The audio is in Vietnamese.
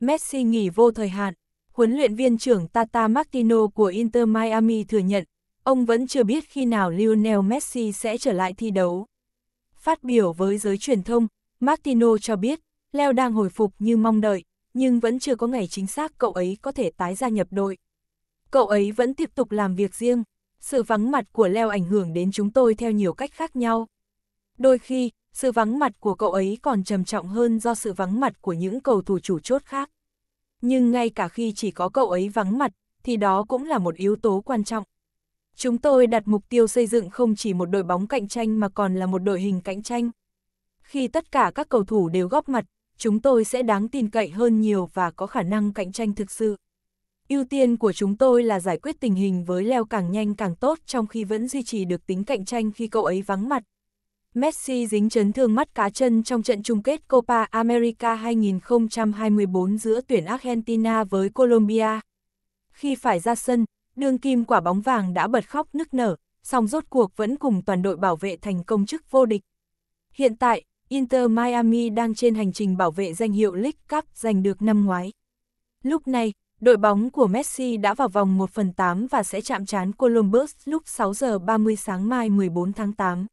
Messi nghỉ vô thời hạn. Huấn luyện viên trưởng Tata Martino của Inter Miami thừa nhận, ông vẫn chưa biết khi nào Lionel Messi sẽ trở lại thi đấu. Phát biểu với giới truyền thông, Martino cho biết, Leo đang hồi phục như mong đợi, nhưng vẫn chưa có ngày chính xác cậu ấy có thể tái gia nhập đội. Cậu ấy vẫn tiếp tục làm việc riêng. Sự vắng mặt của Leo ảnh hưởng đến chúng tôi theo nhiều cách khác nhau. Đôi khi, sự vắng mặt của cậu ấy còn trầm trọng hơn do sự vắng mặt của những cầu thủ chủ chốt khác. Nhưng ngay cả khi chỉ có cậu ấy vắng mặt, thì đó cũng là một yếu tố quan trọng. Chúng tôi đặt mục tiêu xây dựng không chỉ một đội bóng cạnh tranh mà còn là một đội hình cạnh tranh. Khi tất cả các cầu thủ đều góp mặt, chúng tôi sẽ đáng tin cậy hơn nhiều và có khả năng cạnh tranh thực sự. Ưu tiên của chúng tôi là giải quyết tình hình với leo càng nhanh càng tốt trong khi vẫn duy trì được tính cạnh tranh khi cậu ấy vắng mặt. Messi dính chấn thương mắt cá chân trong trận chung kết Copa America 2024 giữa tuyển Argentina với Colombia. Khi phải ra sân, đương kim quả bóng vàng đã bật khóc nức nở, song rốt cuộc vẫn cùng toàn đội bảo vệ thành công chức vô địch. Hiện tại, Inter Miami đang trên hành trình bảo vệ danh hiệu League Cup giành được năm ngoái. Lúc này, đội bóng của Messi đã vào vòng 1 phần 8 và sẽ chạm trán Columbus lúc 6 giờ 30 sáng mai 14 tháng 8.